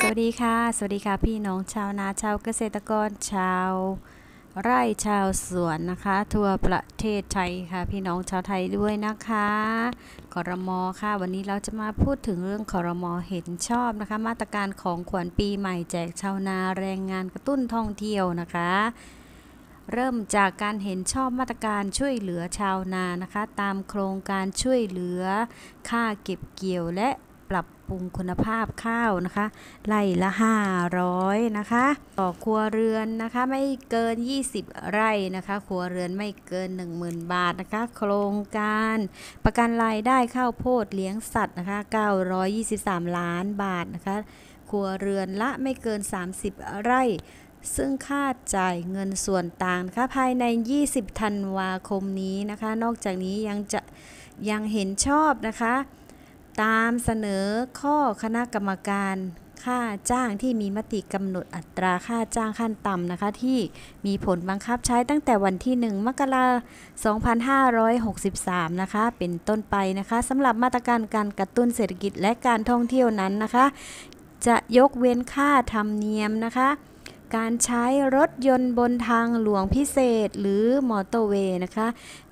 สวัสดีค่ะ สวัสดีค่ะพี่น้องชาวนาชาวเกษตรกร ชาว ไร่ ชาว สวนนะคะ ทั่วประเทศไทยค่ะ พี่น้องชาวไทยด้วยนะคะคอรมอค่ะ วันนี้เราจะมาพูดถึงเรื่องคอรมอเห็นชอบนะคะ มาตรการของขวัญปีใหม่แจกชาวนาแรงงานกระตุ้นท่องเที่ยวนะคะ เริ่มจากการเห็นชอบมาตรการช่วยเหลือชาวนานะคะ ตามโครงการช่วยเหลือค่าเก็บเกี่ยวและปรับปรุงคุณภาพข้าวนะคะ ไร่ละ 500 นะคะ ต่อครัวเรือนนะคะไม่เกิน 20 ไร่นะคะ ครัวเรือนไม่เกิน 10,000 บาทนะคะ โครงการประกันรายได้ข้าวโพดเลี้ยงสัตว์นะคะ 923 ล้านบาทนะคะ ครัวเรือนละไม่เกิน 30 ไร่ ซึ่งค่าจ่ายเงินส่วนต่างนะคะภายใน 20 ธันวาคมนี้นะคะ นอกจากนี้ยังจะยังเห็นชอบนะคะตามเสนอข้อคณะกรรมการค่าจ้างที่มีมติกำหนดอัตราค่าจ้างขั้นต่ำนะคะ ที่มีผลบังคับใช้ตั้งแต่วันที่ 1มกราคม2563นะคะ เป็นต้นไปนะคะ สำหรับมาตรการการกระตุ้นเศรษฐกิจและการท่องเที่ยวนั้นนะคะ จะยกเว้นค่าธรรมเนียมนะคะการใช้รถยนต์บนทางหลวงพิเศษหรือ มอเตอร์เวย์นะคะ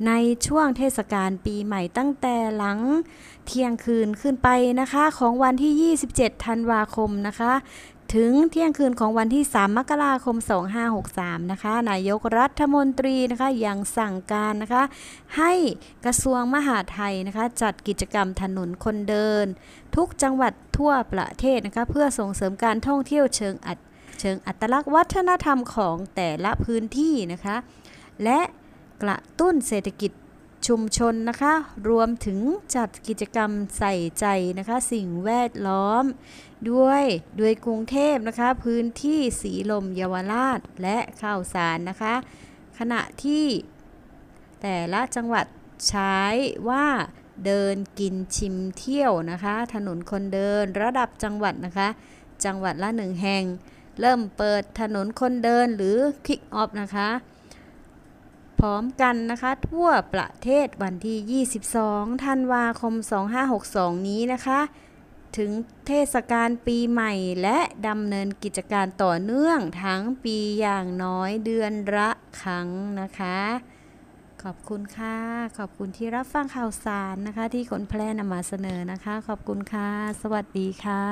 ในช่วงเทศกาลปีใหม่ตั้งแต่หลังเที่ยงคืนขึ้นไปนะคะ ของวันที่ 27 ธันวาคมนะคะ ถึงเที่ยงคืนของวันที่ 3 มกราคม 2563 นะคะนายกรัฐมนตรีนะคะ ยังสั่งการนะคะ ให้กระทรวงมหาดไทยนะคะ จัดกิจกรรมถนนคนเดิน ทุกจังหวัดทั่วประเทศนะคะ เพื่อส่งเสริมการท่องเที่ยวเชิงอัจเชิงอัตลักษณ์วัฒนธรรมของแต่ละพื้นที่นะคะ และกระตุ้นเศรษฐกิจชุมชนนะคะ รวมถึงจัดกิจกรรมใส่ใจนะคะสิ่งแวดล้อมด้วยด้วยกรุงเทพนะคะพื้นที่สีลมเยาวราชและข้าวสารนะคะขณะที่แต่ละจังหวัดใช้ว่าเดินกินชิมเที่ยวนะคะถนนคนเดินระดับจังหวัดนะคะจังหวัดละหนึ่งแห่งเริ่มเปิดถนนคนเดินหรือคลิกออฟนะคะ พร้อมกันนะคะ ทั่วประเทศวันที่ 22 ธันวาคม 2562 นี้นะคะ ถึงเทศกาลปีใหม่และดำเนินกิจการต่อเนื่องทั้งปีอย่างน้อยเดือนละครั้งนะคะ ขอบคุณค่ะขอบคุณที่รับฟังข่าวสารนะคะ ที่คนแพร่นำมาเสนอนะคะ ขอบคุณค่ะ สวัสดีค่ะ